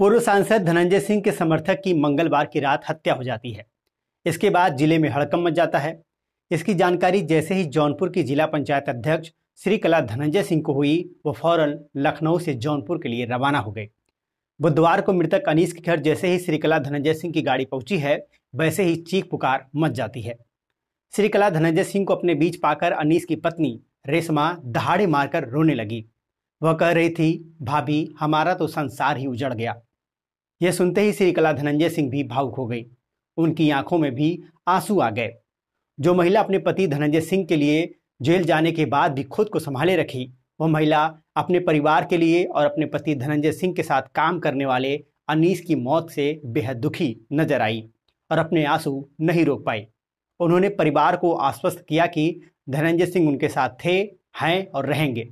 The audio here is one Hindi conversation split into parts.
पूर्व सांसद धनंजय सिंह के समर्थक की मंगलवार की रात हत्या हो जाती है इसके बाद जिले में हड़कम मच जाता है इसकी जानकारी जैसे ही जौनपुर की जिला पंचायत अध्यक्ष श्री कला धनंजय सिंह को हुई वो फौरन लखनऊ से जौनपुर के लिए रवाना हो गए बुधवार को मृतक अनीस के घर जैसे ही श्रीकला धनंजय सिंह की गाड़ी पहुंची है वैसे ही चीख पुकार मच जाती है श्रीकला धनंजय सिंह को अपने बीच पाकर अनीस की पत्नी रेशमा दहाड़े मारकर रोने लगी वह कह रही थी भाभी हमारा तो संसार ही उजड़ गया यह सुनते ही श्री कला धनंजय सिंह भी भावुक हो गई उनकी आंखों में भी आंसू आ गए जो महिला अपने पति धनंजय सिंह के लिए जेल जाने के बाद भी खुद को संभाले रखी वह महिला अपने परिवार के लिए और अपने पति धनंजय सिंह के साथ काम करने वाले अनीस की मौत से बेहद दुखी नजर आई और अपने आंसू नहीं रोक पाई उन्होंने परिवार को आश्वस्त किया कि धनंजय सिंह उनके साथ थे हैं और रहेंगे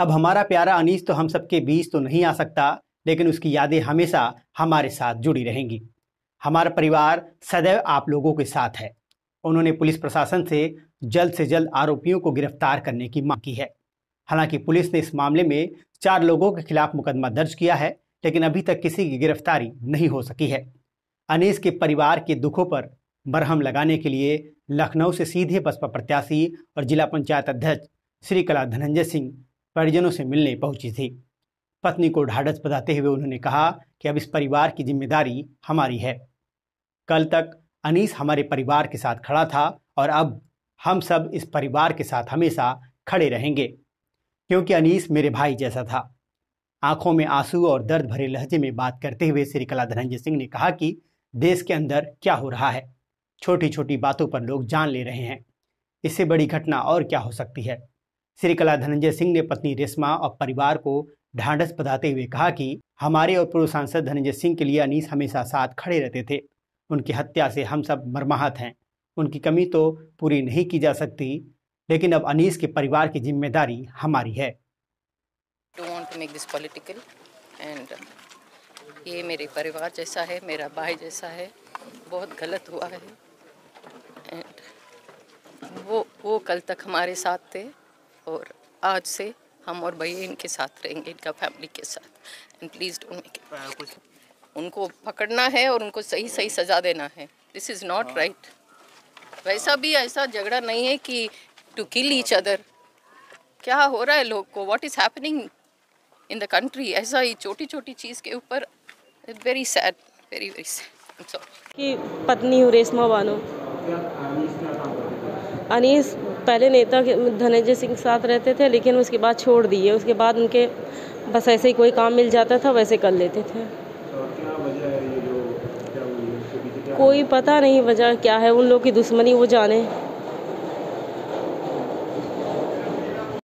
अब हमारा प्यारा अनीस तो हम सबके बीच तो नहीं आ सकता लेकिन उसकी यादें हमेशा हमारे साथ जुड़ी रहेंगी हमारा परिवार सदैव आप लोगों के साथ है उन्होंने पुलिस प्रशासन से जल्द से जल्द आरोपियों को गिरफ्तार करने की मांग की है हालांकि पुलिस ने इस मामले में चार लोगों के खिलाफ मुकदमा दर्ज किया है लेकिन अभी तक किसी की गिरफ्तारी नहीं हो सकी है अनीस के परिवार के दुखों पर बरहम लगाने के लिए लखनऊ से सीधे बसपा प्रत्याशी और जिला पंचायत अध्यक्ष श्री कला धनंजय सिंह परिजनों से मिलने पहुंची थी पत्नी को ढाढ़स बताते हुए उन्होंने कहा कि अब इस परिवार की जिम्मेदारी हमारी है कल तक अनीस हमारे परिवार के साथ खड़ा था और अब हम सब इस परिवार के साथ हमेशा खड़े रहेंगे क्योंकि अनीस मेरे भाई जैसा था आंखों में आंसू और दर्द भरे लहजे में बात करते हुए श्री कला धनंजय सिंह ने कहा कि देश के अंदर क्या हो रहा है छोटी छोटी बातों पर लोग जान ले रहे हैं इससे बड़ी घटना और क्या हो सकती है श्री कला धनंजय सिंह ने पत्नी रेशमा और परिवार को ढांडस बताते हुए कहा कि हमारे और पूर्व सांसद धनंजय सिंह के लिए अनीस हमेशा साथ खड़े रहते थे उनकी हत्या से हम सब मरमाहत हैं उनकी कमी तो पूरी नहीं की जा सकती लेकिन अब अनीस के परिवार की जिम्मेदारी हमारी है uh, ये मेरे परिवार जैसा है मेरा भाई जैसा है बहुत गलत हुआ है वो वो कल तक हमारे साथ थे और आज से हम और भैया इनके साथ रहेंगे इनका फैमिली के साथ एंड प्लीज डोंट मेक उनको पकड़ना है और उनको सही सही सजा देना है दिस इज़ नॉट राइट वैसा भी ऐसा झगड़ा नहीं है कि टू किल ईच अदर क्या हो रहा है लोग को what is happening in the country ऐसा ही छोटी छोटी चीज़ के ऊपर very sad very very sad कि पत्नी हूँ रेशमा बानो अनीस पहले नेता धनंजय सिंह के साथ रहते थे लेकिन उसके बाद छोड़ दिए उसके बाद उनके बस ऐसे ही कोई काम मिल जाता था वैसे कर लेते थे कोई पता नहीं वजह क्या है उन लोग की दुश्मनी वो जाने